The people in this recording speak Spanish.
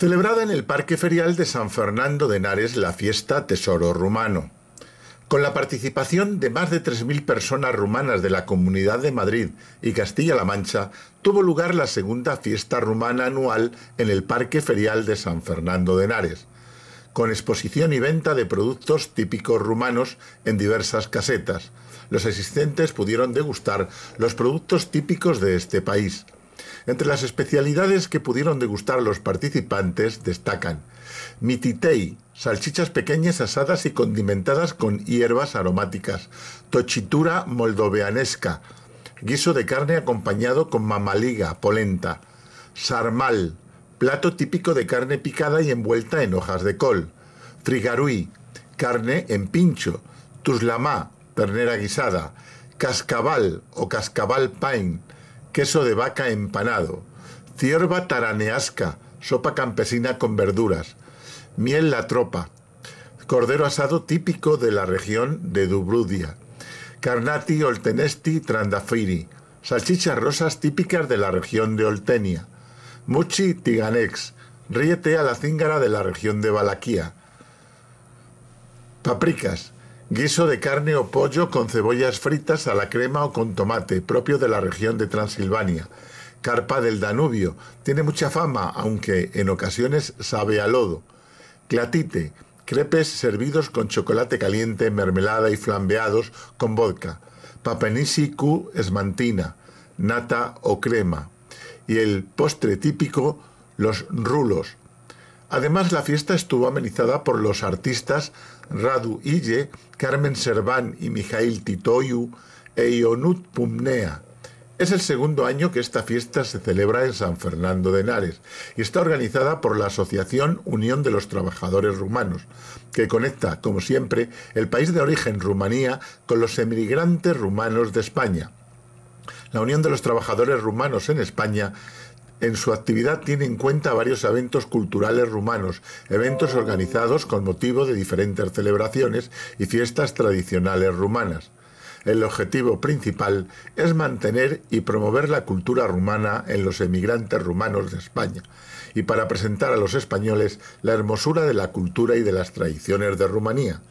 Celebrada en el Parque Ferial de San Fernando de Henares la fiesta Tesoro Rumano. Con la participación de más de 3.000 personas rumanas de la Comunidad de Madrid y Castilla-La Mancha, tuvo lugar la segunda fiesta rumana anual en el Parque Ferial de San Fernando de Henares, con exposición y venta de productos típicos rumanos en diversas casetas. Los asistentes pudieron degustar los productos típicos de este país. Entre las especialidades que pudieron degustar los participantes destacan mititei, salchichas pequeñas asadas y condimentadas con hierbas aromáticas, tochitura moldoveanesca, guiso de carne acompañado con mamaliga, polenta, sarmal, plato típico de carne picada y envuelta en hojas de col, frigarui, carne en pincho, tuslamá, ternera guisada, cascabal o cascabal pain, queso de vaca empanado, cierva taraneasca, sopa campesina con verduras, miel la tropa, cordero asado típico de la región de Dubrudia, carnati, oltenesti, trandafiri, salchichas rosas típicas de la región de Oltenia, muchi, tiganex, ríete a la cíngara de la región de Valaquia, papricas, Guiso de carne o pollo con cebollas fritas a la crema o con tomate, propio de la región de Transilvania. Carpa del Danubio, tiene mucha fama, aunque en ocasiones sabe a lodo. Clatite, crepes servidos con chocolate caliente, mermelada y flambeados con vodka. Papenisi Q esmantina, nata o crema. Y el postre típico, los rulos, Además, la fiesta estuvo amenizada por los artistas Radu Ille, Carmen Serván y Mijail Titoyu e Ionut Pumnea. Es el segundo año que esta fiesta se celebra en San Fernando de Henares y está organizada por la Asociación Unión de los Trabajadores Rumanos, que conecta, como siempre, el país de origen Rumanía con los emigrantes rumanos de España. La Unión de los Trabajadores Rumanos en España en su actividad tiene en cuenta varios eventos culturales rumanos, eventos organizados con motivo de diferentes celebraciones y fiestas tradicionales rumanas. El objetivo principal es mantener y promover la cultura rumana en los emigrantes rumanos de España y para presentar a los españoles la hermosura de la cultura y de las tradiciones de Rumanía.